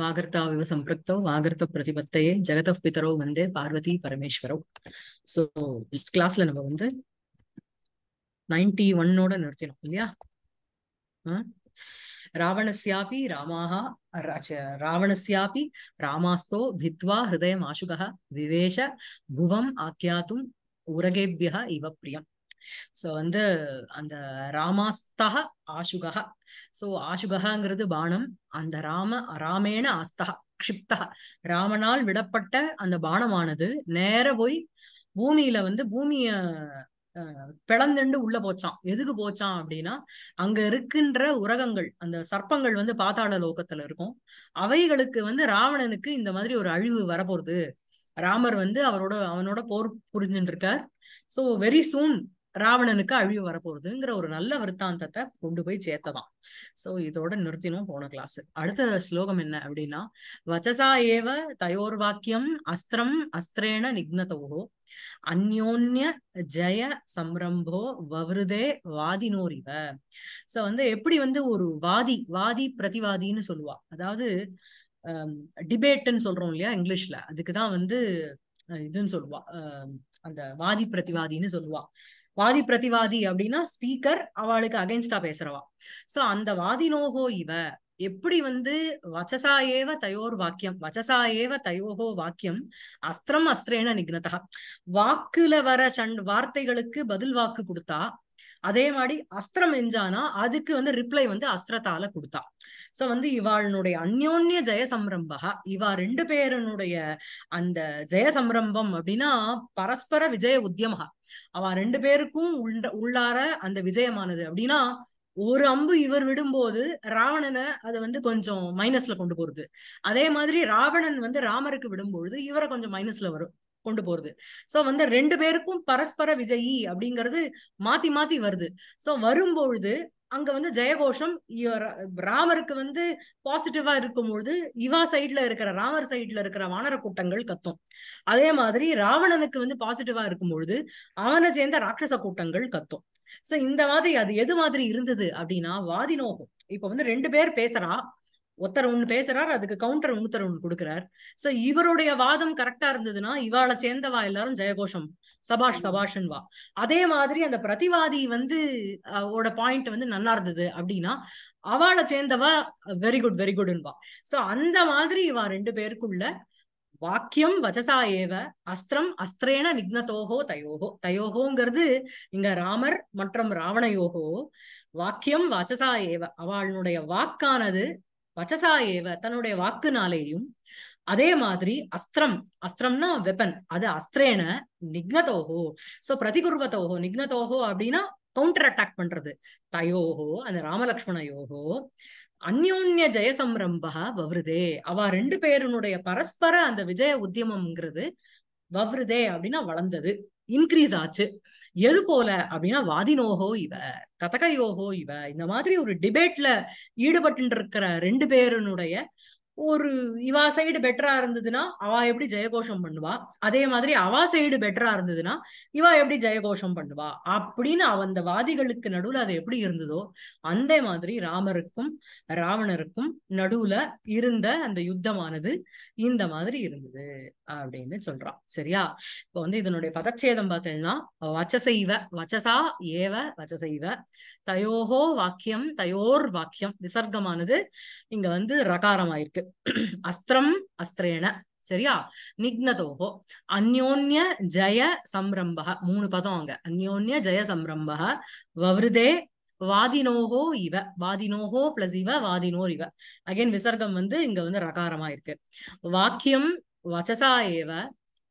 வாகர்த்தாவிவ சம்பிருக்தோ வாகர்த்த பிரதிபத்தையே ஜெகத பிதரோ வந்து பார்வதி பரமேஸ்வரோ ஸோ கிளாஸ்ல நம்ம வந்து நைன்டி ஒன்னோட நிறுத்தினோம் இல்லையா ராவணஸ்யாபி ராமாஹா ராவணஸ்யாபி ராமாஸ்தோ भित्वा ஹிருதயம் ஆசுகா விவேஷ புவம் ஆக்கியாத்தும் உரகேபியா இவ பிரியம் ஸோ வந்து அந்த ராமாஸ்தக ஆசுகா ஸோ ஆசுகாங்கிறது பானம் அந்த ராம ராமேன அஸ்தக க்ஷிப்தா ராமனால் விடப்பட்ட அந்த பானமானது நேர போய் பூமியில வந்து பூமிய பிளந்துண்டு உள்ள போச்சான் எதுக்கு போச்சான் அப்படின்னா அங்க இருக்கின்ற உரகங்கள் அந்த சர்ப்பங்கள் வந்து பாத்தாள லோகத்துல இருக்கும் அவைகளுக்கு வந்து ராவணனுக்கு இந்த மாதிரி ஒரு அழிவு வரப்போறது ராமர் வந்து அவரோட அவனோட போர் புரிஞ்சுட்டு இருக்கார் ஸோ வெரி சூன் ராவணனுக்கு அழிவு வரப்போகுதுங்கிற ஒரு நல்ல விற்த்தாந்தத்தை கொண்டு போய் சேர்த்ததாம் சோ இதோட நிறுத்தினோம் போன கிளாஸ் அடுத்த ஸ்லோகம் என்ன அப்படின்னா வச்சசா ஏவ தயோர் வாக்கியம் அஸ்திரம் அஸ்திரேண நிக்னதோ அந்யோன்ய ஜெய சம்ரம்போ வவருதே வாதினோரிவ சோ வந்து எப்படி வந்து ஒரு வாதி வாதி பிரதிவாதின்னு சொல்லுவா அதாவது டிபேட்டுன்னு சொல்றோம் இல்லையா இங்கிலீஷ்ல அதுக்குதான் வந்து இதுன்னு சொல்லுவா அந்த வாதி பிரதிவாதின்னு சொல்லுவா வாதி பிரதிவாதி அப்படின்னா ஸ்பீக்கர் அவளுக்கு அகைன்ஸ்டா பேசுறவா சோ அந்த வாதினோகோ இவ எப்படி வந்து வச்சசா ஏவ தயோர் வாக்கியம் வச்சசா ஏவ தயோகோ வாக்கியம் அஸ்திரம் அஸ்திரேன நிக்னதா வாக்குல வர சண் வார்த்தைகளுக்கு பதில் வாக்கு கொடுத்தா அதே மாதிரி அஸ்திரம் எஞ்சானா அதுக்கு வந்து ரிப்ளை வந்து அஸ்திரத்தால கொடுத்தா சோ வந்து இவாளுடைய அந்யோன்ய ஜெய சம்ரம்பகா இவா ரெண்டு பேருனுடைய அந்த ஜெய சம்ரம்பம் அப்படின்னா பரஸ்பர விஜய உத்தியமகா அவ ரெண்டு பேருக்கும் உள்ளார அந்த விஜயமானது அப்படின்னா ஒரு அம்பு இவர் விடும்போது ராவணனை அதை வந்து கொஞ்சம் மைனஸ்ல கொண்டு போறது அதே மாதிரி ராவணன் வந்து ராமருக்கு விடும்பொழுது இவரை கொஞ்சம் மைனஸ்ல வரும் கொண்டு போறது சோ வந்து ரெண்டு பேருக்கும் பரஸ்பர விஜயி அப்படிங்கிறது மாத்தி மாத்தி வருது சோ வரும்பொழுது அங்க வந்து ஜெயகோஷம் ராமருக்கு வந்து பாசிட்டிவா இருக்கும்பொழுது இவா சைட்ல இருக்கிற ராமர் சைட்ல இருக்கிற வானர கூட்டங்கள் கத்தும் அதே மாதிரி ராவணனுக்கு வந்து பாசிட்டிவா பொழுது அவனை சேர்ந்த ராட்சச கூட்டங்கள் கத்தும் சோ இந்த மாதிரி அது எது மாதிரி இருந்தது அப்படின்னா வாதி நோகம் இப்ப வந்து ரெண்டு பேர் பேசுறா ஒருத்தர் ஒண்ணு பேசுறாரு அதுக்கு கவுண்டர் இன்னொருத்தர் ஒண்ணு கொடுக்குறாரு சோ இவருடைய வாதம் கரெக்டா இருந்ததுன்னா இவாளை சேர்ந்தவா எல்லாரும் ஜெயகோஷம் சபாஷ் சபாஷன் வா அதே மாதிரி அந்த பிரதிவாதி வந்து ஓட பாயிண்ட் வந்து நல்லா இருந்தது அப்படின்னா அவளை சேர்ந்தவா வெரி குட் வெரி வா சோ அந்த மாதிரி இவா ரெண்டு பேருக்குள்ள வாக்கியம் வஜசா ஏவ அஸ்திரம் அஸ்திரேன நிக்னதோகோ தயோகோ தயோகோங்கிறது இங்க ராமர் மற்றும் ராவணயோகோ வாக்கியம் வச்சசா ஏவ அவளுடைய வாக்கானது வச்சசா ஏவ தன்னுடைய வாக்குனாலேயும் அதே மாதிரி அஸ்திரம் அஸ்திரம்னா வெப்பன் அது அஸ்திரேன நிக்னதோஹோ சோ பிரதிகுர்வத்தோஹோ நிக்னதோஹோ அப்படின்னா கவுண்டர் அட்டாக் பண்றது தயோஹோ அந்த ராமலக்ஷ்மணயோகோ அந்யோன்ய ஜெய வருதே வவருதே அவ ரெண்டு பேருனுடைய பரஸ்பர அந்த விஜய உத்தியமம்ங்கிறது வவ்ருதே அப்படின்னா வளர்ந்தது இன்க்ரீஸ் ஆச்சு எது போல அப்படின்னா வாதினோகோ இவ கதகையோகோ இவ இந்த மாதிரி ஒரு டிபேட்ல ஈடுபட்டு இருக்கிற ரெண்டு பேருனுடைய ஒரு இவா சைடு பெட்டரா இருந்ததுன்னா அவ எப்படி ஜெயகோஷம் பண்ணுவா அதே மாதிரி அவா சைடு பெட்டரா இருந்ததுன்னா இவா எப்படி ஜெயகோஷம் பண்ணுவா அப்படின்னு அந்த வாதிகளுக்கு நடுவுல அது எப்படி இருந்ததோ அந்த மாதிரி ராமருக்கும் ராவணருக்கும் நடுவுல இருந்த அந்த யுத்தமானது இந்த மாதிரி இருந்தது அப்படின்னு சொல்றான் சரியா இப்ப வந்து இதனுடைய பதச்சேதம் பார்த்தீங்கன்னா வச்சசைவ வச்சசா ஏவ வச்சசைவ தயோகோ வாக்கியம் தயோர் வாக்கியம் விசர்க்கமானது இங்க வந்து ரகாரமாயிருக்கு அஸ்திரம் அஸ்திரேன சரியா நிக்னதோகோ அந்யோன்ய ஜய சம்ரம்ப மூணு பதம் அங்க அந்யோன்ய ஜய சம்ரம்ப வவ்ருதே வாதினோகோ இவ வாதினோகோ பிளஸ் இவ வாதினோர் இவ அகைன் விசர்க்கம் வந்து இங்க வந்து ரகாரமா இருக்கு வாக்கியம் வச்சசா ஏவ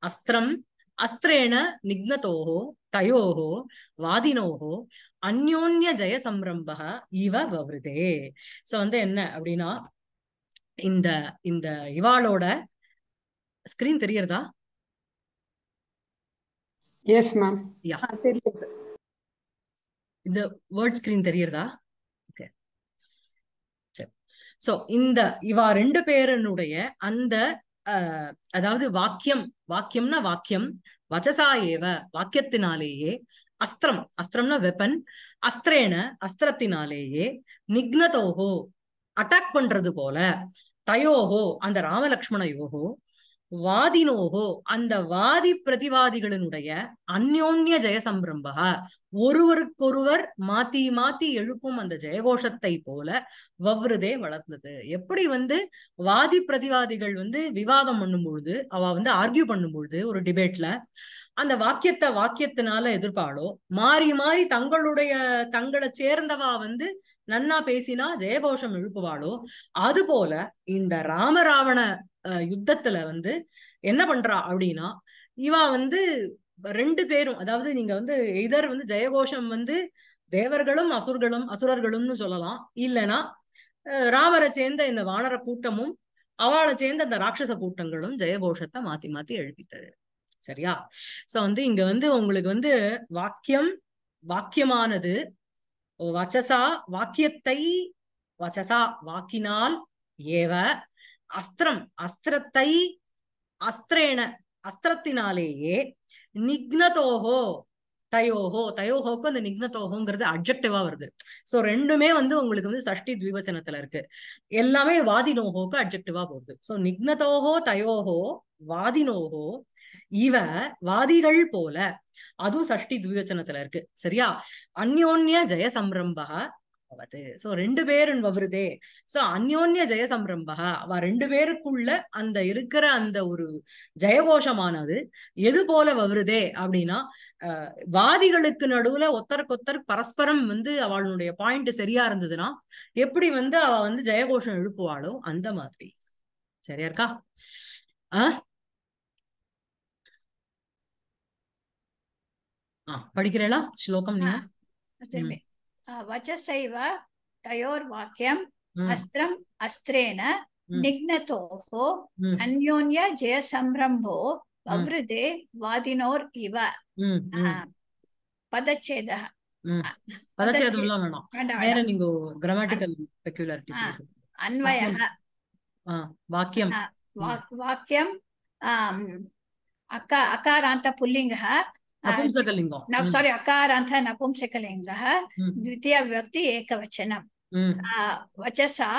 அஸ்திரம் அஸ்திரேண நிக்னதோகோ தயோகோ வாதினோகோ அந்யோன்ய ஜய சம்ரம்ப இவ வவ்ருதே சோ வந்து என்ன அப்படின்னா இந்த இந்த இவாளோட ஸ்கிரீன் தெரியறதா எஸ் மேம் யா தெரியுது இந்த வேர்ட் ஸ்கிரீன் தெரியறதா ஓகே சரி சோ இந்த இவா ரெண்டு பேரனுடைய அந்த அதாவது வாக்கியம் வாக்கியம்னா வாக்கியம் வச்சசா ஏவ வாக்கியத்தினாலேயே அஸ்திரம் அஸ்திரம்னா வெப்பன் அஸ்திரேன அஸ்திரத்தினாலேயே நிக்னதோகோ அட்டாக் பண்றது போல தயோகோ அந்த ராமலக்ஷ்மண யோகோ வாதினோகோ அந்த வாதி பிரதிவாதிகளினுடைய அந்யோன்ய ஜெய ஒருவருக்கொருவர் மாத்தி மாத்தி எழுப்பும் அந்த ஜெயகோஷத்தை போல வவ்ருதே வளர்ந்தது எப்படி வந்து வாதி பிரதிவாதிகள் வந்து விவாதம் பண்ணும் பொழுது அவ வந்து ஆர்கியூ பண்ணும் பொழுது ஒரு டிபேட்ல அந்த வாக்கியத்தை வாக்கியத்தினால எதிர்பாலோ மாறி மாறி தங்களுடைய தங்களை சேர்ந்தவா வந்து நன்னா பேசினா ஜெயகோஷம் எழுப்புவாளோ அது போல இந்த ராமராவண யுத்தத்துல வந்து என்ன பண்றா அப்படின்னா இவா வந்து ரெண்டு பேரும் அதாவது நீங்க வந்து இதர் வந்து ஜெயகோஷம் வந்து தேவர்களும் அசுர்களும் அசுரர்களும்னு சொல்லலாம் இல்லைன்னா ராமரை சேர்ந்த இந்த வானர கூட்டமும் அவளை சேர்ந்த அந்த ராட்சச கூட்டங்களும் ஜெயகோஷத்தை மாத்தி மாத்தி எழுப்பித்தது சரியா சோ வந்து இங்க வந்து உங்களுக்கு வந்து வாக்கியம் வாக்கியமானது வச்சசா வாக்கியத்தை வச்சசா வாக்கினால் ஏவ அஸ்திரம் அஸ்திரத்தை அஸ்திரேன அஸ்திரத்தினாலேயே நிக்னதோஹோ தயோஹோ தயோஹோக்கு அந்த நிக்னதோகோங்கிறது அப்ஜெக்டிவா வருது சோ ரெண்டுமே வந்து உங்களுக்கு வந்து சஷ்டி த்விவச்சனத்துல இருக்கு எல்லாமே வாதினோகோக்கு அப்ஜெக்டிவா போகுது சோ நிக்னதோஹோ தயோஹோ வாதினோஹோ இவ வாதிகள் போல அதுவும் சஷ்டி துவிவச்சனத்துல இருக்கு சரியா அந்யோன்ய ஜெய சம்ரம்பகா அவது சோ ரெண்டு பேரும் வருதே சோ அந்யோன்ய ஜெய சம்ரம்பகா அவ ரெண்டு பேருக்குள்ள அந்த இருக்கிற அந்த ஒரு ஜெயகோஷமானது எது போல வருதே அப்படின்னா வாதிகளுக்கு நடுவுல ஒத்தருக்கு பரஸ்பரம் வந்து அவளுடைய பாயிண்ட் சரியா இருந்ததுன்னா எப்படி வந்து அவ வந்து ஜெயகோஷம் எழுப்புவாளோ அந்த மாதிரி சரியா இருக்கா ஆஹ் படிக்கிறேளா श्लोकं நீங்க वचसैव तयोर्वाक्यम् अस्त्रम् अस्त्रेण निघ्नतोः अन्योन्य जयसम्रम्भो अवृदे वादिनोर् इव पदच्छेदः పదచేదంలో వేరే నీకు గ్రామాటికల్ పెక్యులారిటీస్ అన్వయ వాక్యం వాక్యం అక అకారాంత పుల్లింగ सॉरी सारि अकारान्त नपुंसकलिङ्गः द्वितीयविभक्ति एकवचनं वचसा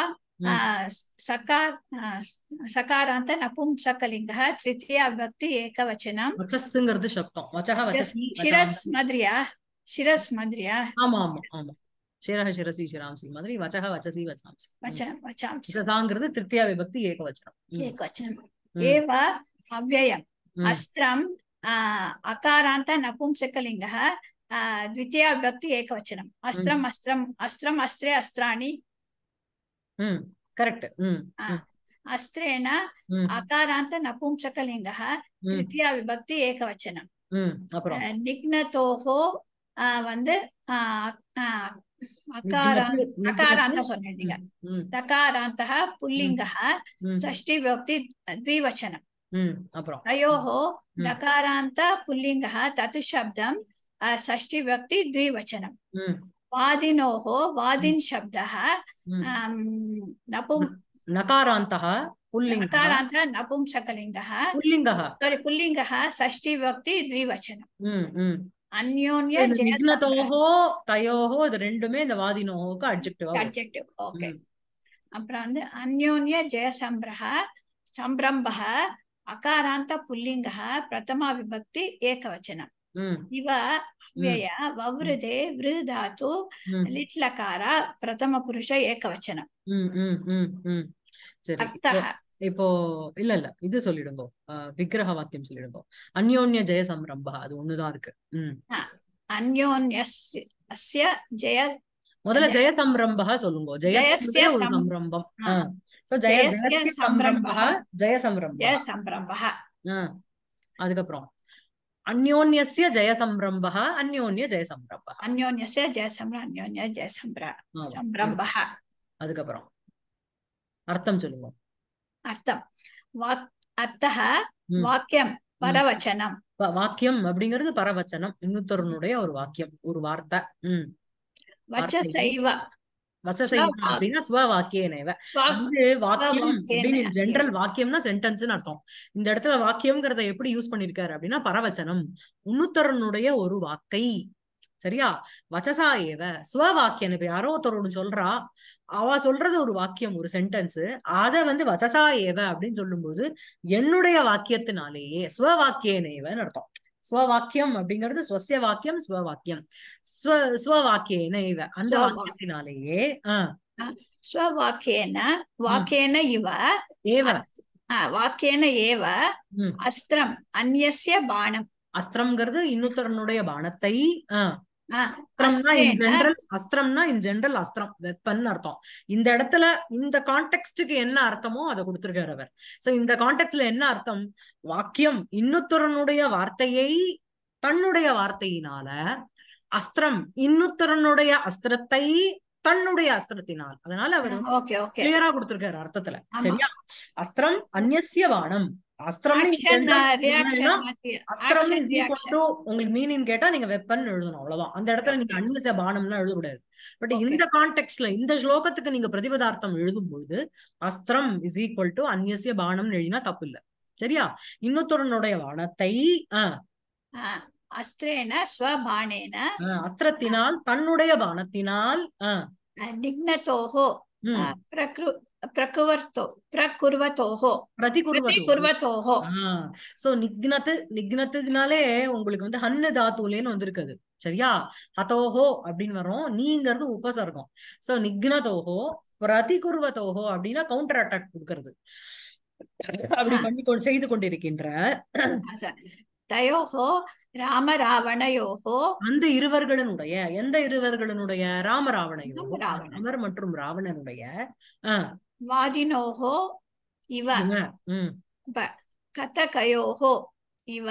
सकारांत नपुंसकिंग तृतीय तृतीयविभक्ति एकवचनं वचस्सुङ्गर्ति शब्दं वचः शिरस् मद्र्या शिरः शिरसि शिरांसि वचः वचसि वचांसि वच वचांसि एकवचनम् एकवचनम् एव अव्ययम् अस्त्रं अकारात नपुंसकिंग द्वितीय विभक्ति एकवचनम् अस्त्र अस्त्र अस्त्रम् अस्त्रे अस्त्राणि करेक्ट् अस्त्रेण अकारात नपुंसकलिङ्गः तृतीया विभक्ति एकवचनं निघ्नतोः வந்து அகாராந்த சொன்னீங்க தகாராந்த புல்லிங்க ஷஷ்டி விபக்தி த்விவச்சனம் அப்புறம் தயோஹோ தகாராந்த புல்லிங்க தது சப்தம் ஷஷ்டி வியக்தி த்விவச்சனம் வாதினோஹோ வாதின் சப்தः நபும் நகாராந்தः पुल्लिङ्गः नकारान्तः नपुंसकलिङ्गः पुल्लिङ्गः सारि पुल्लिङ्गः षष्ठी विभक्ति द्विवचनं அந்யோன்ய ஜெயசோஹோ தயோஹோ இது ரெண்டுமே இந்த வாதினோஹோக்கு அட்ஜெக்டிவ் அட்ஜெக்டிவ் ஓகே அப்புறம் வந்து அந்யோன்ய ஜெயசம்பிரஹ சம்பிரம்பக ಅಕಾರಾಂತ ಪುಲ್ಲಿಂಗ ಪ್ರಥಮ ವಿಭಕ್ತಿ ಏಕವಚನ ಇವ ವ್ಯಯ ವವೃದೆ ವೃಧಾತು ಲಿಟ್ಲಕಾರ ಪ್ರಥಮ ಪುರುಷ ಏಕವಚನ ಅರ್ಥಃ இப்போ இல்ல இல்ல இது சொல்லிடுங்க விக்கிரக வாக்கியம் சொல்லிடுங்க அந்யோன்ய ஜெய சம்ரம்பா அது ஒண்ணுதான் இருக்கு அந்யோன்ய ஜெய முதல்ல ஜெய சம்ரம்பா சொல்லுங்க ஜெய சம்ரம்பம் ஜெய சம்ரம்பா சம்ரம்பா அதுக்கப்புறம் அந்யோன்யசிய ஜெய சம்ரம்பா அந்யோன்ய ஜெய சம்ரம்பா அந்யோன்யசிய ஜெய சம்ர அந்யோன்ய ஜெய சம்ர சம்ரம்பா அதுக்கப்புறம் அர்த்தம் சொல்லுவோம் அர்த்தம் வாக் அத்தக வாக்கியம் பரவச்சனம் வாக்கியம் அப்படிங்கிறது பரவச்சனம் இன்னொருத்தருனுடைய ஒரு வாக்கியம் ஒரு வார்த்தை உம் வச்ச சைவ வசசைவா அப்படின்னா ஸ்வவாக்கியனேவ வந்து வாக்கியம் அப்படின்னு ஜென்ரல் வாக்கியம்னா சென்டென்ஸ்னு அர்த்தம் இந்த இடத்துல வாக்கியம்ங்கிறத எப்படி யூஸ் பண்ணிருக்காரு அப்படின்னா பரவச்சனம் உன்னுத்தரனுடைய ஒரு வாக்கை சரியா வச்சசா ஏவ ஸ்வவாக்கியன் இப்ப யாரோ ஒருத்தர் சொல்றா அவ சொல்றது ஒரு வாக்கியம் ஒரு சென்டென்ஸ் அத வந்து வச்சசா ஏவ அப்படின்னு சொல்லும்போது என்னுடைய வாக்கியத்தினாலேயே சுவ ஸ்வவாக்கியனேவன்னு அர்த்தம் ஸ்வவாக்கியம் அப்படிங்கிறது ஸ்வசிய வாக்கியம் ஸ்வவாக்கியம் ஸ்வ ஸ்வவாக்கியேன இவ அந்த வாக்கியத்தினாலேயே ஸ்வவாக்கியேன வாக்கியேன இவ ஏவ வாக்கியேன ஏவ அஸ்திரம் அந்நிய பானம் அஸ்திரம்ங்கிறது இன்னொருத்தரனுடைய பானத்தை அஸ்திரம்னா இன் ஜென்ரல் அஸ்திரம்னா இன் ஜெனரல் அஸ்திரம் வெப்பன் அர்த்தம் இந்த இடத்துல இந்த கான்டெக்ட்டுக்கு என்ன அர்த்தமோ அதை கொடுத்திருக்காரு அவர் சோ இந்த கான்டெக்ட்ல என்ன அர்த்தம் வாக்கியம் இன்னுத்தரனுடைய வார்த்தையை தன்னுடைய வார்த்தையினால அஸ்திரம் இன்னுத்தரனுடைய அஸ்திரத்தை தன்னுடைய அஸ்திரத்தினால் அதனால அவர் கிளியரா கொடுத்திருக்காரு அர்த்தத்துல சரியா அஸ்திரம் அந்நிய வானம் அஸ்திரம் அஸ்திரம் உங்களுக்கு கேட்டா நீங்க எழுதணும் அவ்வளவுதான் அந்த இடத்துல நீங்க பட் இந்த கான்டெக்ட்ல இந்த ஸ்லோகத்துக்கு நீங்க பிரதிபதார்த்தம் எழுதும் பொழுது அஸ்திரம் இஸ் டு அந்நியசிய பானம் எழுதினா தப்பு இல்ல சரியா இன்னொருத்தருனுடைய வனத்தை அஸ்திரத்தினால் தன்னுடைய பானத்தினால் प्रकुर्वतो प्रकुर्वतोः பிரதிகுர்வத்தோஹோ சோ நிக்னத்து நிக்னத்துனாலே உங்களுக்கு வந்து ஹன்னு தாத்துலேன்னு வந்திருக்குது சரியா ஹதோஹோ அப்படின்னு வரும் நீங்கிறது உபசர்க்கம் சோ நிக்னதோஹோ பிரதிகுர்வத்தோஹோ அப்படின்னா கவுண்டர் அட்டாக் கொடுக்கறது அப்படி பண்ணி செய்து கொண்டிருக்கின்ற தயோஹோ ராம ராவணையோஹோ அந்த இருவர்களுடைய எந்த இருவர்களுடைய ராம ராவணையோ ராமர் மற்றும் ராவணனுடைய ஆஹ் வாதினோகோ இவ இப்ப கதகயோகோ இவ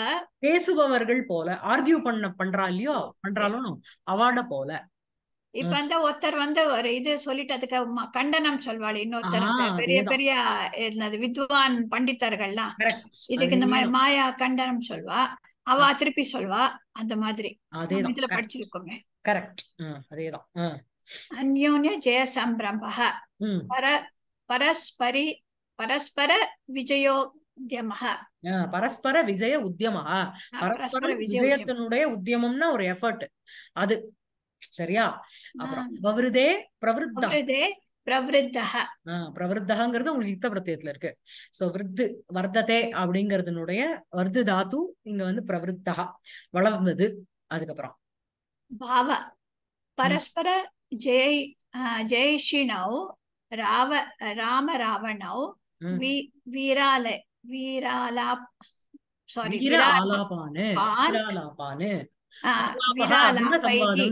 பேசுபவர்கள் போல ஆர்கியூ பண்ண பண்றா இல்லையோ பண்றாலும் அவாட போல இப்ப அந்த ஒருத்தர் வந்து ஒரு இது சொல்லிட்டு அதுக்கு கண்டனம் சொல்வாள் இன்னொருத்தர் பெரிய பெரிய வித்வான் பண்டித்தர்கள்லாம் இதுக்கு இந்த மாதிரி மாயா கண்டனம் சொல்வா அவ திருப்பி சொல்வா அந்த மாதிரி இதுல படிச்சிருக்கோமே கரெக்ட் அதேதான் அந்யோன்ய ஜெய சம்பிரம்பக பர பரஸ்பரி பரஸ்பர விஜயோ பரஸ்பர விஜய உத்தியமா பரஸ்பர விஜயத்தினுடைய உத்தியமம்னா ஒரு எஃபர்ட் அது சரியா அப்புறம் பவருதே பிரவருத்தகங்கிறது உங்களுக்கு யுத்த பிரத்தியத்துல இருக்கு சோ விருத்து வர்த்ததே அப்படிங்கறதுனுடைய வருது தாத்து இங்க வந்து பிரவருத்தக வளர்ந்தது அதுக்கப்புறம் பாவ பரஸ்பர ஜெய் ஜெயிஷினவ் ராவ ராம ராவணௌ வீரால வீராலாப் சாரி வீராலாபானு இது வந்து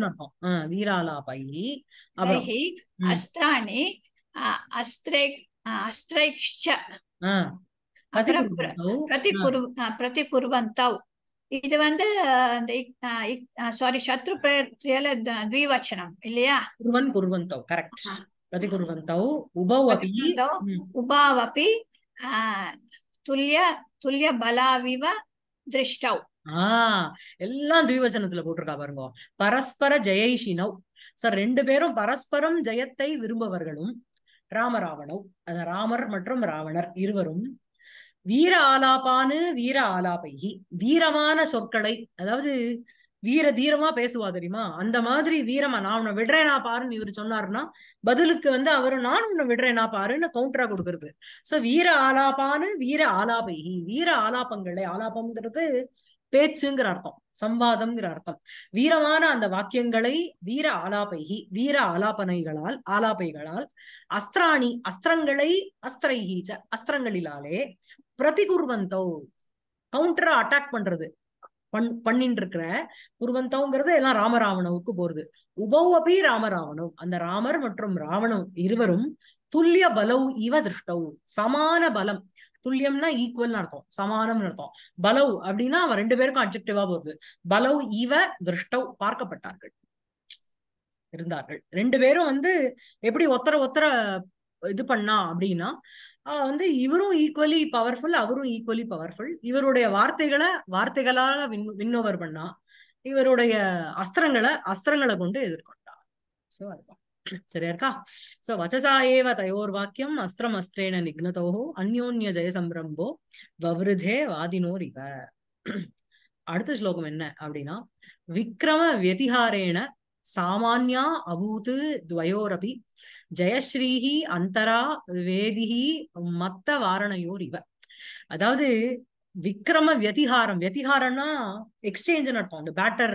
சாரி சத்ரு பிரேயர்ல த்விவச்சனம் இல்லையா குருவன் குர்வந்தவ் கரெக்ட் प्रतिकुर्वन्तौ उभौ अपि उभावपि अपि பலாவிவ திருஷ்டவ் எல்லாம் துவிவச்சனத்துல போட்டிருக்கா பாருங்க பரஸ்பர ஜெயைஷினவ் சார் ரெண்டு பேரும் பரஸ்பரம் ஜெயத்தை விரும்பவர்களும் ராமராவணவ் அந்த ராமர் மற்றும் ராவணர் இருவரும் வீர ஆலாபானு வீர ஆலாபைகி வீரமான சொற்களை அதாவது வீர தீரமா பேசுவா தெரியுமா அந்த மாதிரி வீரமா நான் உன்னை விடுறேனா பாருன்னு இவர் சொன்னாருன்னா பதிலுக்கு வந்து அவரு நான் உன்னை விடுறேனா பாருன்னு கவுண்டரா கொடுக்கறது சோ வீர ஆலாபான்னு வீர ஆலாபை வீர ஆலாபங்களை ஆலாபம்ங்கிறது பேச்சுங்கிற அர்த்தம் சம்பாதம்ங்கிற அர்த்தம் வீரமான அந்த வாக்கியங்களை வீர ஆலாபைகி வீர ஆலாபனைகளால் ஆலாபைகளால் அஸ்திராணி அஸ்திரங்களை அஸ்திரைகி அஸ்திரங்களிலாலே பிரதிகுர்வந்தோ கவுண்டரா அட்டாக் பண்றது பண் பண்ணின் இருக்கிற குருவந்தாங்கிறது எல்லாம் ராமராவணவுக்கு போறது உபௌபி ராமராவணவ் அந்த ராமர் மற்றும் ராவணவ் இருவரும் துல்லிய பலவு இவ திருஷ்டவ் சமான பலம் துல்லியம்னா ஈக்குவல்னு அர்த்தம் சமானம்னு அர்த்தம் பலவு அப்படின்னா அவன் ரெண்டு பேருக்கும் அப்செக்டிவா போகுது பலவு இவ திருஷ்டவ் பார்க்கப்பட்டார்கள் இருந்தார்கள் ரெண்டு பேரும் வந்து எப்படி ஒத்தர ஒத்தர இது பண்ணா அப்படின்னா வந்து இவரும் ஈக்குவலி பவர்ஃபுல் அவரும் ஈக்குவலி பவர்ஃபுல் இவருடைய வார்த்தைகளை வார்த்தைகளால வின் வின்னோவர் பண்ணா இவருடைய அஸ்திரங்களை அஸ்திரங்களை கொண்டு எதிர்கொண்டா சோ அதுதான் சரியா இருக்கா சோ வச்சசா ஏவ தயோர் வாக்கியம் அஸ்திரம் அஸ்திரேன நிக்னதோஹோ அந்யோன்ய ஜெய வவருதே வாதினோர் இவ அடுத்த ஸ்லோகம் என்ன அப்படின்னா விக்ரம வியதிஹாரேன சாமானியா அபூத்து துவயோரபி ஜெயஸ்ரீஹி அந்தரா வேதிஹி மத்த வாரணயோர் இவ அதாவது விக்ரம வியதிகாரம் வியதிகாரம்னா எக்ஸ்சேஞ்ச் நடத்தும் அந்த பேட்டர்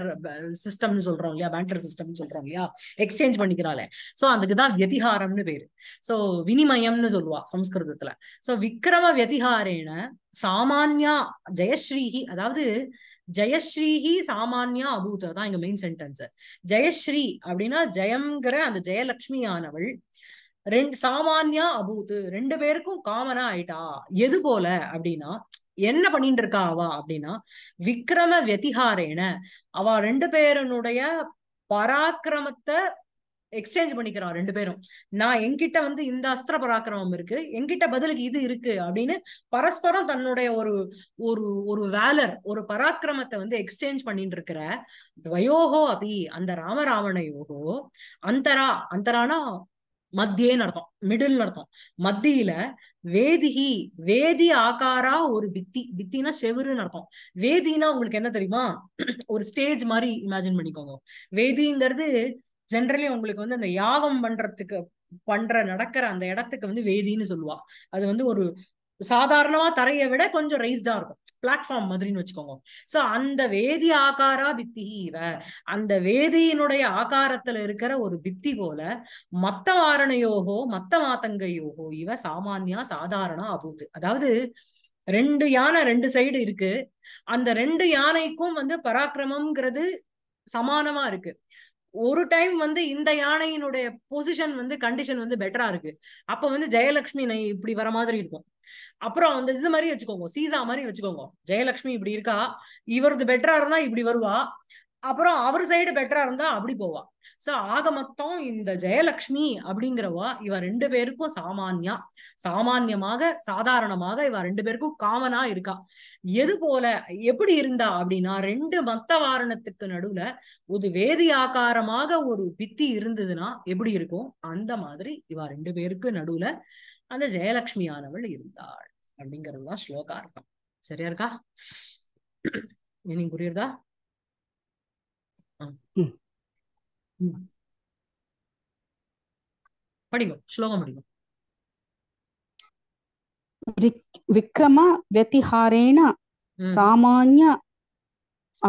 சிஸ்டம்னு சொல்றோம் இல்லையா பேட்டர் சிஸ்டம்னு சொல்றோம் இல்லையா எக்ஸ்சேஞ்ச் பண்ணிக்கிறாளே சோ அதுக்குதான் வியதிகாரம்னு பேரு சோ வினிமயம்னு சொல்லுவா சம்ஸ்கிருதத்துல சோ விக்ரம வியதிகாரேன சாமானியா ஜெயஸ்ரீஹி அதாவது ஜெயஸ்ரீஹி சாமானியா அபூத தான் இங்க மெயின் சென்டென்ஸ் ஜெயஸ்ரீ அப்படின்னா ஜெயம்ங்கிற அந்த ஜெயலட்சுமியானவள் ரெண்டு சாமானியா அபூத்து ரெண்டு பேருக்கும் காமனா ஆயிட்டா எது போல அப்படின்னா என்ன பண்ணிட்டு இருக்கா அவா அப்படின்னா விக்ரம வெத்திகாரேன அவ ரெண்டு பேருனுடைய பராக்கிரமத்தை எக்ஸ்சேஞ்ச் பண்ணிக்கிறோம் ரெண்டு பேரும் நான் என்கிட்ட வந்து இந்த அஸ்திர பராக்கிரமம் இருக்கு என்கிட்ட பதிலுக்கு இது இருக்கு அப்படின்னு பரஸ்பரம் தன்னுடைய ஒரு ஒரு ஒரு வேலர் ஒரு பராக்கிரமத்தை வந்து எக்ஸ்சேஞ்ச் பண்ணிட்டு இருக்கிற துவயோகோ அபி அந்த யோகோ அந்தரா அந்தரானா மத்தியேன்னு அர்த்தம் மிடில் அர்த்தம் மத்தியில வேதிகி வேதி ஆகாரா ஒரு பித்தி பித்தினா செவருன்னு அர்த்தம் வேதினா உங்களுக்கு என்ன தெரியுமா ஒரு ஸ்டேஜ் மாதிரி இமேஜின் பண்ணிக்கோங்க வேதிங்கிறது ஜென்ரலி உங்களுக்கு வந்து அந்த யாகம் பண்றதுக்கு பண்ற நடக்கிற அந்த இடத்துக்கு வந்து வேதின்னு சொல்லுவா அது வந்து ஒரு சாதாரணமா தரையை விட கொஞ்சம் ரைஸ்டா இருக்கும் பிளாட்ஃபார்ம் மாதிரின்னு வச்சுக்கோங்க சோ அந்த வேதி ஆகாரா பித்தி இவ அந்த வேதியினுடைய ஆகாரத்துல இருக்கிற ஒரு பித்தி போல மத்த வாரணையோகோ மத்த மாத்தங்கையோகோ இவ சாமானியா சாதாரண அபூது அதாவது ரெண்டு யானை ரெண்டு சைடு இருக்கு அந்த ரெண்டு யானைக்கும் வந்து பராக்கிரமம்ங்கிறது சமானமா இருக்கு ஒரு டைம் வந்து இந்த யானையினுடைய பொசிஷன் வந்து கண்டிஷன் வந்து பெட்டரா இருக்கு அப்ப வந்து ஜெயலட்சுமி நை இப்படி வர மாதிரி இருக்கும் அப்புறம் அந்த இது மாதிரி வச்சுக்கோங்க சீசா மாதிரி வச்சுக்கோங்க ஜெயலட்சுமி இப்படி இருக்கா இவரது பெட்டரா இருந்தா இப்படி வருவா அப்புறம் அவர் சைடு பெட்டரா இருந்தா அப்படி போவா சோ ஆக மொத்தம் இந்த ஜெயலக்ஷ்மி அப்படிங்கிறவா இவ ரெண்டு பேருக்கும் சாமானியா சாமானியமாக சாதாரணமாக இவ ரெண்டு பேருக்கும் காமனா இருக்கா எது போல எப்படி இருந்தா அப்படின்னா ரெண்டு மத்த வாரணத்துக்கு நடுவுல ஒரு வேதி ஆகாரமாக ஒரு பித்தி இருந்ததுன்னா எப்படி இருக்கும் அந்த மாதிரி இவ ரெண்டு பேருக்கு நடுவுல அந்த ஆனவள் இருந்தாள் அப்படிங்கிறது தான் ஸ்லோகார்த்தம் சரியா இருக்கா இனி புரியுறதா படிங்க ஸ்லோகம் படிங்க విక్రమ వ్యతిహారేణ సామాన్య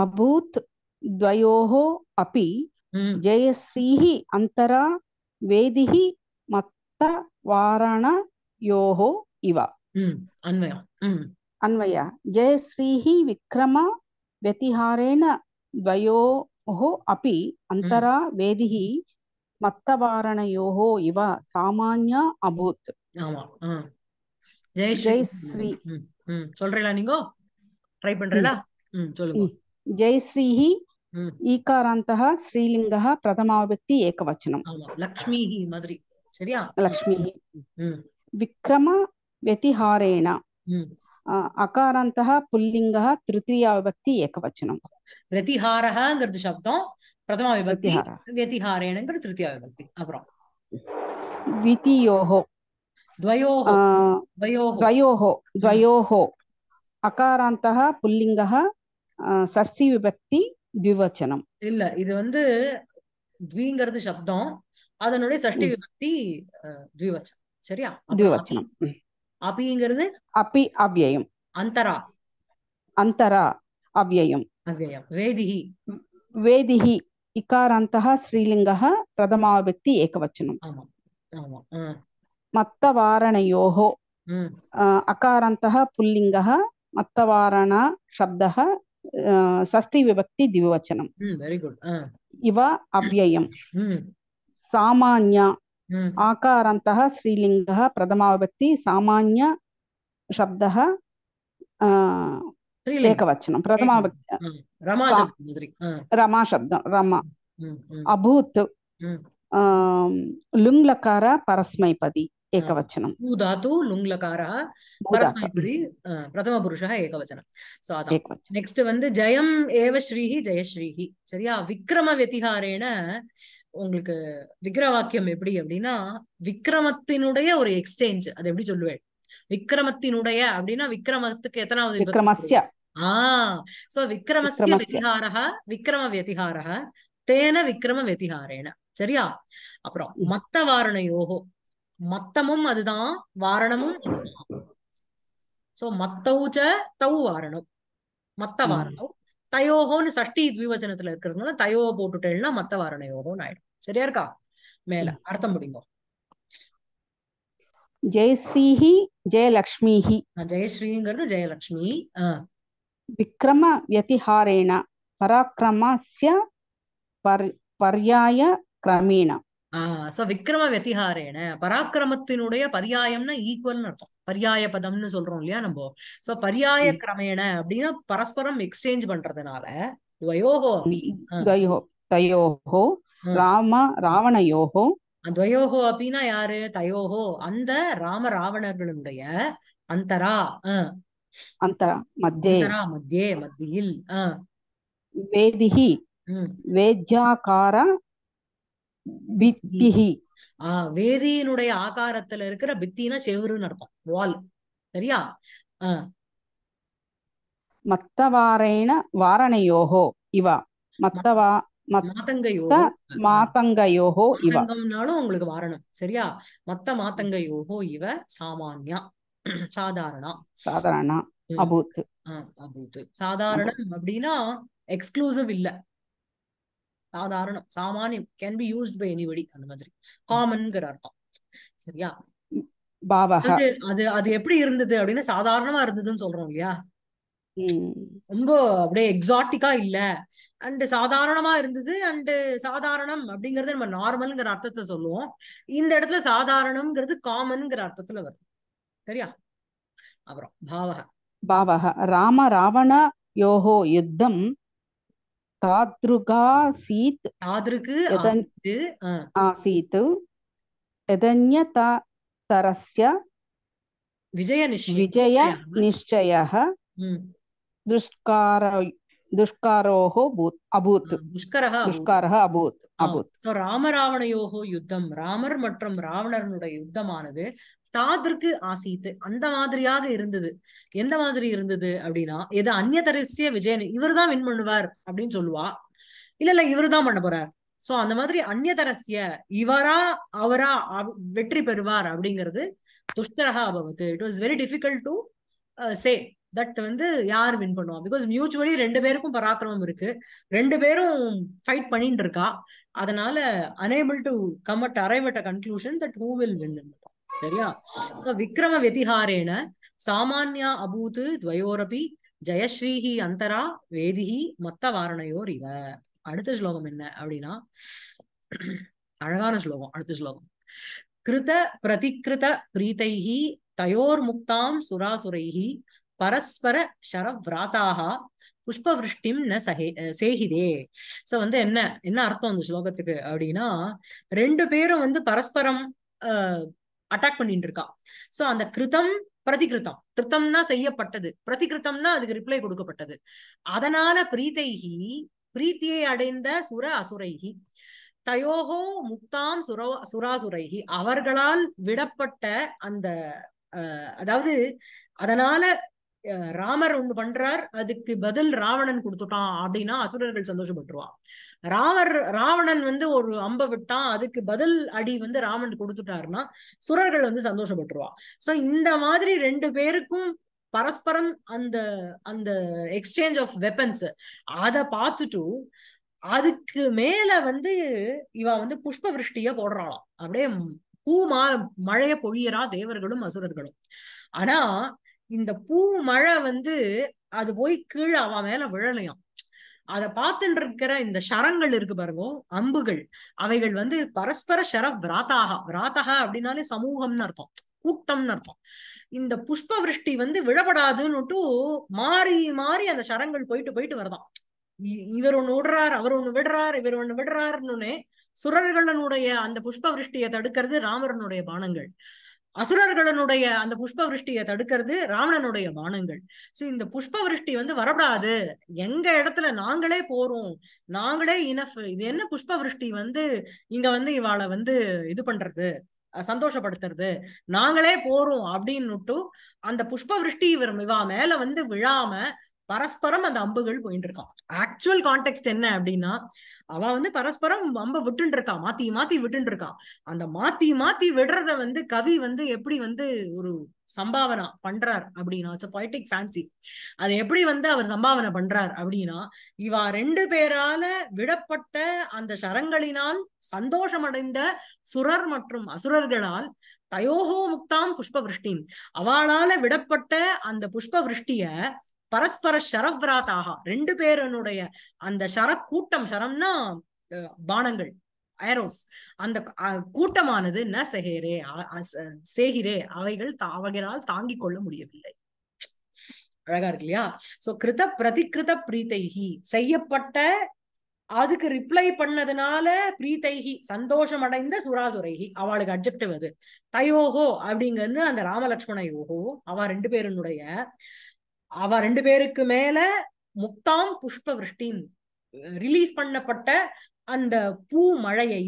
అభూత్ ద్వయోః అపి జయశ్రీః అంతరా వేదిహి మత్త వారణ యోహో ఇవ అన్వయ అన్వయ జయశ్రీః విక్రమ వ్యతిహారేణ ద్వయో मोहो अपि अन्तरा वेदिः मत्तवारणयोः इव சாமானியா அபூத் ஆமா ஜெய் ஜெய் ஸ்ரீ ம் சொல்றீங்களா நீங்க ட்ரை பண்றீங்களா ம் சொல்லுங்க ஜெய் ஸ்ரீஹி ஈகாராந்தः ஸ்ரீலிங்கः பிரதமாவிபக்தி ஏகவச்சனம் லக்ஷ்மிஹி மாதிரி சரியா லக்ஷ்மிஹி விக்ரம வெதிஹாரேண அகாராந்த புல்லிங்க திருத்தீயா விபக்தி ஏகவச்சனம் பிரதிஹாரங்கிறது சப்தம் பிரதமா விபக்தி வியதிஹாரேனுங்கிறது திருத்தியா விபக்தி அப்புறம் விதியோஹோ द्वयोः द्वयोः द्वयोः அகாராந்தः புல்லிங்கः சஷ்டி விபக்தி திவச்சனம் இல்ல இது வந்து த்விங்கிறது சப்தம் அதனுடைய சஷ்டி விபக்தி திவச்சனம் சரியா திவச்சனம் அபிங்கிறது அபி அவ்யயம் அந்தரா அந்தரா அவ்யயம் அவ்யயம் வேதிஹி வேதிஹி இக்காராந்தः ஸ்ரீலிங்கः प्रथमाविभक्ति एकवचनं मत्तवारणयोः अकारान्तः पुल्लिङ्गः मत्तवारण शब्दः षष्टिविभक्ति द्विवचनं इव अव्ययं सामान्या आकारान्तः श्रीलिङ्गः प्रथमाविभक्ति सामान्य शब्दः एकवचनं प्रथमाविभक्ति रमाशब्दं रमा अभूत् लुङ्लकार परस्मैपदी एकवचनं धातु लुङ्लकारः परस्मैपदी प्रथमपुरुषः एकवचनं सो नेक्स्ट् वन्दे जयम् एव श्रीः जयश्रीः சரியா விக்ரம வெத்திகாரேன உங்களுக்கு வாக்கியம் எப்படி அப்படின்னா விக்ரமத்தினுடைய ஒரு எக்ஸ்சேஞ்ச் அது எப்படி சொல்லுவேன் விக்ரமத்தினுடைய அப்படின்னா விக்ரமத்துக்கு எத்தனாவது ஆஹ் சோ விக்ரமஸ்ய வெதிகாரக விக்ரம தேன விக்ரம வெதிகாரேன சரியா அப்புறம் மத்த வாரணையோகோ மத்தமும் அதுதான் வாரணமும் சோ மத்தௌ ச தௌ வாரணம் மத்த வாரணம் தயோகோன்னு சஷ்டி விவசனத்துல இருக்கிறதுனால தயோ போட்டுட்டேன்னா மத்த யோகம்னு ஆயிடும் சரியா இருக்கா மேல அர்த்தம் முடிங்கோ ஜெயஸ்ரீஹி ஜெயலக்ஷ்மிஹி ஜெயஸ்ரீங்கிறது ஜெயலக்ஷ்மி விக்ரம வியதிஹாரேண பராக்கிரமஸ்ய பர்யாய கிரமேண சோ விக்ரம வியதிஹாரேன பராக்கிரமத்தினுடைய பரியாயம்னா ஈக்குவல்னு அர்த்தம் பரியாய பதம்னு சொல்றோம் இல்லையா நம்ம சோ பரியாய கிரமேண அப்படின்னா பரஸ்பரம் எக்ஸ்சேஞ்ச் பண்றதுனால துவயோகோ தயோகோ ராம ராவணயோகோ துவயோகோ அப்படின்னா யாரு தயோகோ அந்த ராம ராவணர்களுடைய அந்தரா அந்தரா மத்தியே மத்தியே மத்தியில் வேதிகி வேத்யாகார வேதியினுடைய ஆகாரத்துல இருக்கிற பித்தினா செவருன்னு அர்த்தம் வால் சரியா ஆஹ் மத்தவாரேன வாரணையோகோ இவா மத்தவா மாத்தங்கையோ மாத்தங்கையோகோ மாத்தங்கம்னாலும் உங்களுக்கு வாரணம் சரியா மத்த மாத்தங்கையோகோ இவ சாமானியா சாதாரணா சாதாரண அபூத் அபூத் சாதாரணம் அப்படின்னா எக்ஸ்க்ளூசிவ் இல்ல சாதாரணம் சாமானியம் can be used by anybody அந்த மாதிரி காமன்ங்கிற அர்த்தம் சரியா அது அது எப்படி இருந்தது அப்படின்னா சாதாரணமா இருந்ததுன்னு சொல்றோம் இல்லையா ரொம்ப அப்படியே எக்ஸாட்டிக்கா இல்ல அண்ட் சாதாரணமா இருந்தது அண்ட் சாதாரணம் அப்படிங்கறது நம்ம நார்மல்ங்கிற அர்த்தத்தை சொல்லுவோம் இந்த இடத்துல சாதாரணம்ங்கிறது காமன்ங்கிற அர்த்தத்துல வருது சரியா அப்புறம் பாவக பாவக ராம ராவண யோகோ யுத்தம் तादृगासीत् तादृक् आसीत् यदन्यतरस्य विजयनिश्चयः दुष्कार दुष्कारोः अभूत् दुष्करः दुष्कारः அபூத் அபூத் ராம ராவணையோகோ யுத்தம் ராமர் மற்றும் ராவணனுடைய யுத்தமானது தாதிற்கு ஆசீத்து அந்த மாதிரியாக இருந்தது எந்த மாதிரி இருந்தது அப்படின்னா எது அந்நியதரசிய விஜயன் இவர் தான் வின் பண்ணுவார் அப்படின்னு சொல்லுவா இல்ல இல்ல இவர் தான் பண்ண போறார் சோ அந்த மாதிரி அந்நியதரசிய இவரா அவரா வெற்றி பெறுவார் அப்படிங்கிறது துஷ்கரகா அபவத்து it was very difficult to say that வந்து யார் வின் பண்ணுவா பிகாஸ் மியூச்சுவலி ரெண்டு பேருக்கும் பராக்கிரமம் இருக்கு ரெண்டு பேரும் ஃபைட் பண்ணிட்டு இருக்கா அதனால unable to come at arrive at a conclusion that who will win சரியா விக்ரம வெதிகாரேன சாமானியா அபூத்து துவயோரபி ஜெயஸ்ரீஹி அந்தரா வேதிஹி மத்த வாரணையோர் இவ அடுத்த ஸ்லோகம் என்ன அப்படின்னா அழகான ஸ்லோகம் அடுத்த ஸ்லோகம் கிருத பிரதிகிருத பிரீத்தைஹி தயோர் முக்தாம் சுராசுரைஹி பரஸ்பர ஷரவ்ராதாக புஷ்பவிருஷ்டிம் ந சகே சேகிதே சோ வந்து என்ன என்ன அர்த்தம் அந்த ஸ்லோகத்துக்கு அப்படின்னா ரெண்டு பேரும் வந்து பரஸ்பரம் அட்டாக் பண்ணிட்டு இருக்கா சோ அந்த கிருத்தம் பிரதிகிருத்தம் கிருத்தம்னா செய்யப்பட்டது பிரதிகிருத்தம்னா அதுக்கு ரிப்ளை கொடுக்கப்பட்டது அதனால பிரீத்தைகி பிரீத்தியை அடைந்த சுர அசுரைகி தயோகோ முக்தாம் சுர சுராசுரைகி அவர்களால் விடப்பட்ட அந்த அதாவது அதனால ராமர் ஒண்ணு பண்றார் அதுக்கு பதில் ராவணன் கொடுத்துட்டான் அப்படின்னா அசுரர்கள் சந்தோஷப்பட்டுருவான் ராமர் ராவணன் வந்து ஒரு அம்ப விட்டான் அதுக்கு பதில் அடி வந்து ராமன் கொடுத்துட்டாருன்னா சுரர்கள் வந்து சந்தோஷப்பட்டுருவா சோ இந்த மாதிரி ரெண்டு பேருக்கும் பரஸ்பரம் அந்த அந்த எக்ஸ்சேஞ்ச் ஆஃப் வெப்பன்ஸ் அத பார்த்துட்டு அதுக்கு மேல வந்து இவ வந்து புஷ்ப விருஷ்டிய போடுறாளாம் அப்படியே பூ மா மழைய பொழியரா தேவர்களும் அசுரர்களும் ஆனா இந்த பூ மழை வந்து அது போய் கீழே அவன் மேல விழலையும் அதை பார்த்துட்டு இருக்கிற இந்த சரங்கள் இருக்கு பாருங்க அம்புகள் அவைகள் வந்து பரஸ்பர ஷர விராத்தாகா விராத்தகா அப்படின்னாலே சமூகம்னு அர்த்தம் கூட்டம்னு அர்த்தம் இந்த புஷ்ப விருஷ்டி வந்து விழப்படாதுன்னுட்டு மாறி மாறி அந்த சரங்கள் போயிட்டு போயிட்டு வருதான் இவர் ஒண்ணு விடுறார் அவர் ஒண்ணு விடுறார் இவர் ஒண்ணு விடுறாருன்னு சுரர்களனுடைய அந்த புஷ்ப விருஷ்டியை தடுக்கிறது ராமரனுடைய பானங்கள் அசுரர்களுடைய அந்த புஷ்ப விருஷ்டியை தடுக்கிறது ராவணனுடைய வானங்கள் சோ இந்த புஷ்ப விருஷ்டி வந்து வரப்படாது எங்க இடத்துல நாங்களே போறோம் நாங்களே இனஃப் இது என்ன புஷ்ப விருஷ்டி வந்து இங்க வந்து இவாளை வந்து இது பண்றது சந்தோஷப்படுத்துறது நாங்களே போறோம் அப்படின்னுட்டு அந்த புஷ்ப விருஷ்டி இவர் இவா மேல வந்து விழாம பரஸ்பரம் அந்த அம்புகள் போயிட்டு இருக்கான் ஆக்சுவல் கான்டெக்ட் என்ன அப்படின்னா அவ வந்து பரஸ்பரம் வம்ப விட்டுன்னு இருக்கா மாத்தி மாத்தி விட்டுன்னு இருக்கா அந்த மாத்தி மாத்தி விடுறத வந்து கவி வந்து எப்படி வந்து ஒரு சம்பாவனா பண்றார் அப்படின்னா இட்ஸ் ஃபேன்சி அது எப்படி வந்து அவர் சம்பாவனை பண்றார் அப்படின்னா இவா ரெண்டு பேரால விடப்பட்ட அந்த சரங்களினால் சந்தோஷமடைந்த சுரர் மற்றும் அசுரர்களால் தயோகோ முக்தாம் புஷ்ப விருஷ்டி அவளால விடப்பட்ட அந்த புஷ்ப பரஸ்பர ஷரவ்ராதாக ரெண்டு பேருனுடைய அந்த ஷர கூட்டம் ஷரம்னா பானங்கள் ஐரோஸ் அந்த கூட்டமானது ந செஹேரே சேகிரே அவைகள் அவர்களால் தாங்கிக் கொள்ள முடியவில்லை அழகா இருக்கு இல்லையா சோ கிருத பிரதிகிருத பிரீத்தைகி செய்யப்பட்ட அதுக்கு ரிப்ளை பண்ணதுனால பிரீத்தைகி சந்தோஷம் அடைந்த சுராசுரைகி அவளுக்கு அப்ஜெக்டிவ் அது தயோஹோ அப்படிங்கிறது அந்த ராமலட்சுமண யோகோ அவ ரெண்டு பேருனுடைய அவ ரெண்டு பேருக்கு மேல முக்தாம் புஷ்ப விருஷ்டின் ரிலீஸ் பண்ணப்பட்ட அந்த பூ மழையை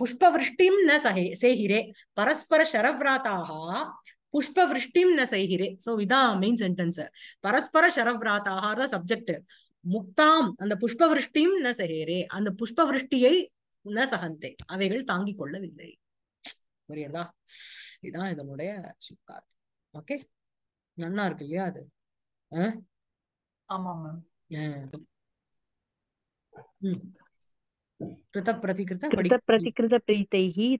புஷ்ப விருஷ்டிம் ந சகே செய்கிறே பரஸ்பர ஷரவ்ராத்தாக புஷ்ப விருஷ்டிம் ந செய்கிறே சோ இதான் மெயின் சென்டென்ஸ் பரஸ்பர ஷரவ்ராத்தாக தான் சப்ஜெக்ட் முக்தாம் அந்த புஷ்ப விருஷ்டியும் ந செய்கிறே அந்த புஷ்ப விருஷ்டியை ந சகந்தே அவைகள் தாங்கிக் கொள்ளவில்லை புரியுதா இதுதான் இதனுடைய சுப்கார்த்தி ஓகே நல்லா இருக்கு இல்லையா அது ஆமா மேம்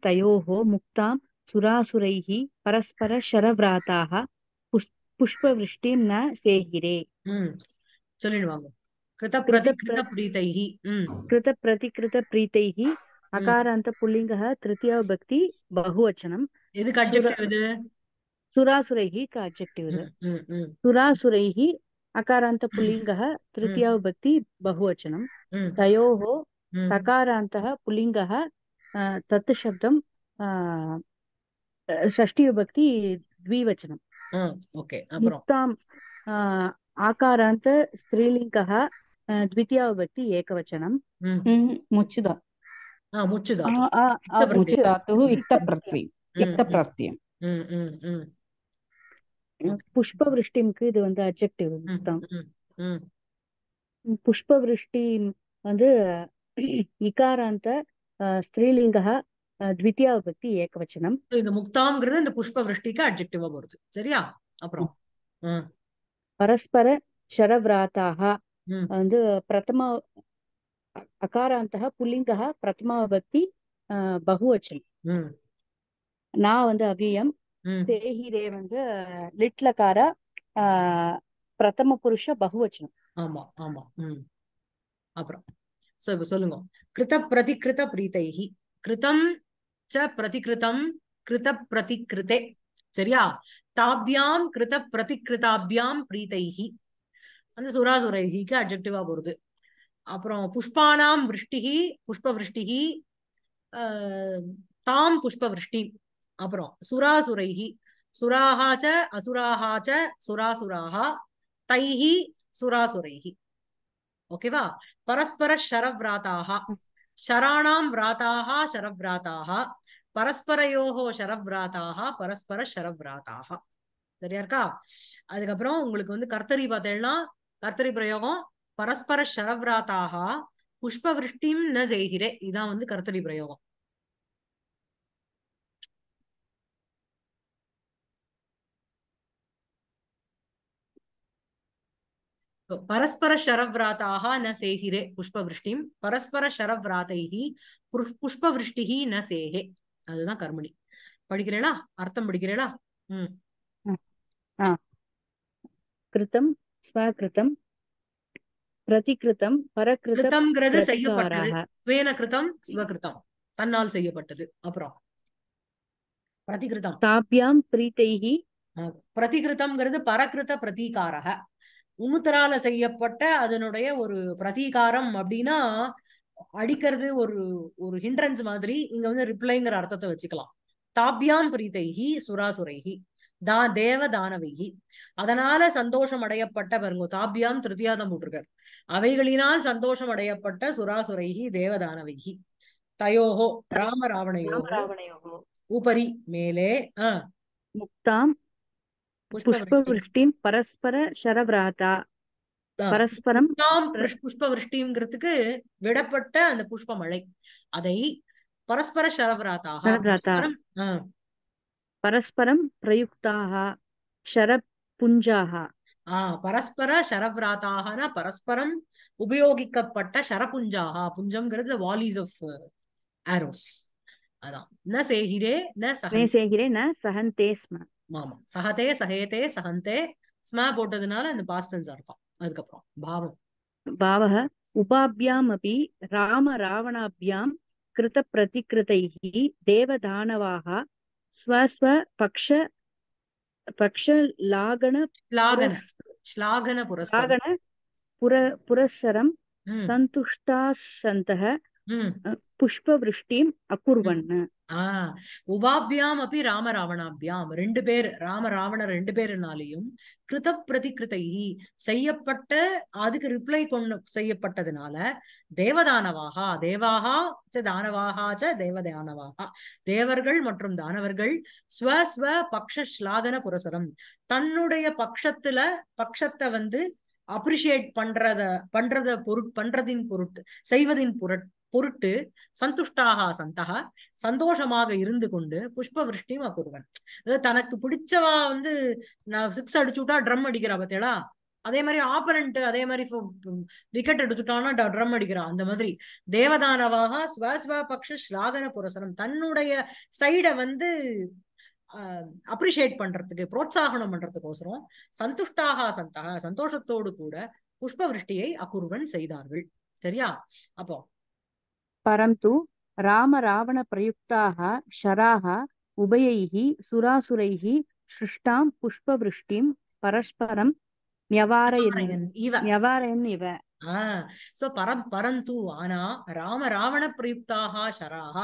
तयोः मुक्तां सुरासुरैः परस्परशरव्राताः புஷ்பவிருஷ்டிம் ந சேகிரே சொல்லிடுவாங்க கிருதப்பிரதிகிருத பிரீத்தைஹி அகாராந்த புல்லிங்கः तृतीया भक्ति बहुवचनम् सुरासुरैः काचक्टिव हम्म, हम्म, हम्म। सुरासुरैः अकारान्तपुल्लिङ्गः तृतीयाविभक्ति बहुवचनं तयोः सकारान्तः पुल्लिङ्गः तत् शब्दं षष्टिविभक्ति द्विवचनं युक्ताम् आकारान्त स्त्रीलिङ्गः द्वितीयाविभक्ति एकवचनं मुच्चिदा मुच्चिदातुः विक्तप्रत्ययं विक्तप्रत्ययम् புஷ்ப விருஷ்டிமுக்கு இது வந்து அப்ஜெக்டிவ் தான் புஷ்ப விருஷ்டி வந்து இகாராந்த ஸ்ரீலிங்கா த்வித்தியாபக்தி ஏகவச்சனம் இந்த முக்தாங்கிறது இந்த புஷ்ப விருஷ்டிக்கு அப்ஜெக்டிவா வருது சரியா அப்புறம் பரஸ்பர ஷரவ்ராத்தாக வந்து பிரதம அகாராந்த புல்லிங்கா பிரதமாபக்தி பகுவச்சனம் நான் வந்து அவியம் தேஹிரே வந்து லிட்லக்கார பிரதம புருஷ பகுவச்சனம் ஆமா ஆமா உம் அப்புறம் சொல்லுங்க கிருத பிரதிகிருத பிரீதைஹி கிருதம் ச பிரதிகிருதம் கிருத பிரதிகிருத்தே சரியா தாபியாம் கிருத பிரதிகிருதாபியாம் பிரீதைஹி அந்த சுராசுரைஹிக்கு அப்ஜெக்டிவா போறது அப்புறம் புஷ்பானாம் விருஷ்டிகி புஷ்ப விருஷ்டிகி தாம் புஷ்ப விருஷ்டி அப்புறம் சுராசுரைஹி சுராகாச்ச அசுராகாச்ச சுராசுராகா தைஹி சுராசுரைஹி ஓகேவா பரஸ்பர ஷரவ்ராதாக ஷராணாம் விராதாக ஷரவ்ராதாக பரஸ்பரயோகோ ஷரவ்ராதாக பரஸ்பர ஷரவ்ராதாக சரியா இருக்கா அதுக்கப்புறம் உங்களுக்கு வந்து கர்த்தரி பார்த்தேன்னா கர்த்தரி பிரயோகம் பரஸ்பர ஷரவ்ராதாக புஷ்ப ந செய்கிறே இதான் வந்து கர்த்தரி பிரயோகம் பரஸ்பர ஷரவ்ராதாக ந சேகிரே புஷ்பவிருஷ்டிம் பரஸ்பர ஷரவ்ராதைகி புஷ்பவிருஷ்டி ந சேகே அதுதான் கர்மணி படிக்கிறேளா அர்த்தம் படிக்கிறேளா உம் கிருத்தம் ஸ்வகிருத்தம் பிரதிகிருத்தம் பரகிருத்தம் செய்யப்பட்டது கிருத்தம் ஸ்வகிருத்தம் தன்னால் செய்யப்பட்டது அப்புறம் பிரதிகிருத்தம் தாபியாம் பிரீத்தைகி பிரதிகிருத்தம்ங்கிறது பரகிருத்த பிரதீகாரக உமுத்தரால செய்யப்பட்ட அதனுடைய ஒரு பிரதீகாரம் அப்படின்னா அடிக்கிறது ஒரு ஒரு ஹிண்ட்ரன்ஸ் மாதிரி இங்க வந்து ரிப்ளைங்கிற அர்த்தத்தை வச்சுக்கலாம் தாபியாம் பிரீதைகி சுராசுரைகி தா தேவ தானவைகி அதனால சந்தோஷம் அடையப்பட்ட பாருங்க தாபியாம் திருத்தியாதம் போட்டிருக்கார் அவைகளினால் சந்தோஷம் அடையப்பட்ட சுராசுரைகி தேவதானவைகி தயோகோ ராம ராவணையோ உபரி மேலே ஆஹ் முக்தாம் புஷ்பவிருஷ்டிம் பரஸ்பர ஷரபிராதா பரஸ்பரம் விடப்பட்ட அந்த புஷ்ப மழை அதை பரஸ்பர ஷரபிராதாக பரஸ்பரம் பிரயுக்தாக ஷரப் புஞ்சாக பரஸ்பர ஷரபிராதாகனா பரஸ்பரம் உபயோகிக்கப்பட்ட ஷரபுஞ்சாகா புஞ்சம்ங்கிறது வாலிஸ் ஆஃப் ஆரோஸ் அதான் ந சேகிரே ந ந ஆமா சகதே சகேதே சகந்தே ஸ்மா போட்டதுனால அந்த பாஸ்டன்ஸ் அர்த்தம் அதுக்கப்புறம் பாவம் பாவக உபாபியாம் அப்படி ராம ராவணாபியாம் கிருத பிரதிகிருதைஹி தேவதானவாக ஸ்வஸ்வ பக்ஷ பக்ஷ லாகன லாகன லாகன புரஸ்கர புரஸ்கரம் சந்துஷ்டாசந்தக புஷ்பவృష్టిం அக்குர்வன் உபாபியாம் அப்படி ராம ராவணாபியாம் ரெண்டு பேர் ராம ராவண ரெண்டு பேருனாலையும் கிருத பிரதிகிருதைகி செய்யப்பட்ட அதுக்கு ரிப்ளை கொண்டு செய்யப்பட்டதுனால தேவதானவாகா தேவாகா ச தானவாகா ச தேவதானவாகா தேவர்கள் மற்றும் தானவர்கள் ஸ்வ ஸ்வ பக்ஷ ஸ்லாகன புரசரம் தன்னுடைய பக்ஷத்துல பக்ஷத்தை வந்து அப்ரிஷியேட் பண்றத பண்றத பொருட் பண்றதின் பொருட்டு செய்வதின் பொருட் பொருட்டு சந்துஷ்டாக சந்தகா சந்தோஷமாக இருந்து கொண்டு புஷ்ப விருஷ்டியும் அக்குருவன் தனக்கு பிடிச்சவா வந்து நான் சிக்ஸ் அடிச்சு விட்டா ட்ரம் அடிக்கிறா பத்தியலா அதே மாதிரி ஆப்பரண்ட் அதே மாதிரி விக்கெட் எடுத்துட்டான்னா ட்ரம் அடிக்கிறான் அந்த மாதிரி தேவதானவாக ஸ்வஸ்வ பக்ஷ ஸ்லாகன புரசனம் தன்னுடைய சைடை வந்து அப்ரிஷியேட் பண்றதுக்கு புரோத்சாகனம் பண்றதுக்கோசரம் சந்துஷ்டாக சந்தா சந்தோஷத்தோடு கூட புஷ்ப விருஷ்டியை அக்குருவன் செய்தார்கள் சரியா அப்போ परन्तु रामरावणप्रयुक्ताः शराः उभयैः सुरासुरैः सृष्टां पुष्पवृष्टिं परस्परं न्यवारयन् न्यवारयन् इव பரந்து ஆனா ராம ராவண பிரயுக்தாக ஷராக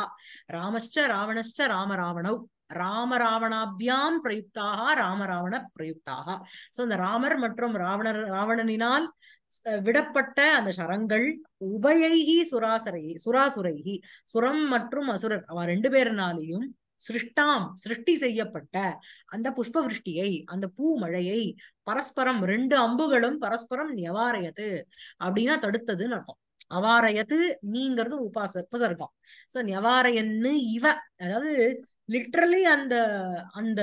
ராமஸ்ச ராவணஸ்ச ராம ராவணவ் ராம ராவணாபியாம் பிரயுக்தாக ராம ராவண பிரயுக்தாக சோ இந்த ராமர் மற்றும் ராவணர் ராவணனினால் விடப்பட்ட அந்த சரங்கள் உபயைகி சுராசரை சுராசுரைகி சுரம் மற்றும் அசுரர் அவ ரெண்டு பேர்னாலையும் சிருஷ்டாம் சிருஷ்டி செய்யப்பட்ட அந்த புஷ்ப விருஷ்டியை அந்த பூ மழையை பரஸ்பரம் ரெண்டு அம்புகளும் பரஸ்பரம் நிவாரயத்து அப்படின்னா தடுத்ததுன்னு அர்த்தம் அவாரயது நீங்கிறது உபாச உபசர்க்கம் சோ நிவாரயன்னு இவ அதாவது லிட்ரலி அந்த அந்த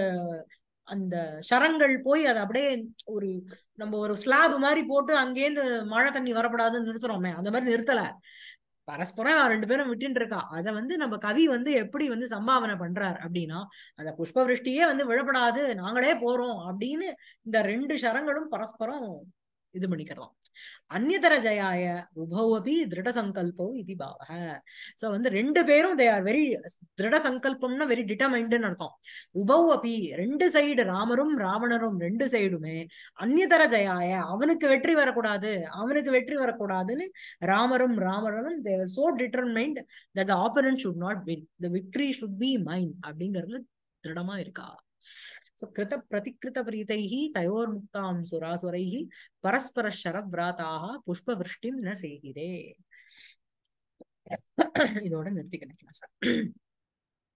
அந்த சரங்கள் போய் அதை அப்படியே ஒரு நம்ம ஒரு ஸ்லாப் மாதிரி போட்டு அங்கேருந்து மழை தண்ணி வரப்படாதுன்னு நிறுத்துறோமே அந்த மாதிரி நிறுத்தல பரஸ்பரம் ரெண்டு பேரும் விட்டுட்டு இருக்கா அதை வந்து நம்ம கவி வந்து எப்படி வந்து சம்பாவனை பண்றார் அப்படின்னா அந்த புஷ்ப விருஷ்டியே வந்து விழப்படாது நாங்களே போறோம் அப்படின்னு இந்த ரெண்டு சரங்களும் பரஸ்பரம் இது பண்ணிக்கிறோம் அந்நியதரஜயாய உபௌ அபி திருட சங்கல்போ இது பாவ சோ வந்து ரெண்டு பேரும் தே ஆர் வெரி திருட சங்கல்பம்னா வெரி டிட்டமைண்ட்னு அர்த்தம் உபௌ அபி ரெண்டு சைடு ராமரும் ராவணரும் ரெண்டு சைடுமே அந்நியதர ஜயாய அவனுக்கு வெற்றி வரக்கூடாது அவனுக்கு வெற்றி வரக்கூடாதுன்னு ராமரும் ராவணரும் they so determined that the opponent should not win the victory should be mine அப்படிங்கறதுல திருடமா இருக்கா கிருத பிரதிகிருத தயோர் முக்தாம் சுராசுரைஹ பரஸ்பர ஷரவ்ராதாக புஷ்பவிருஷ்டிம் ந செய்கிறே இதோட நிறுத்திக்கணும் கிளாஸ்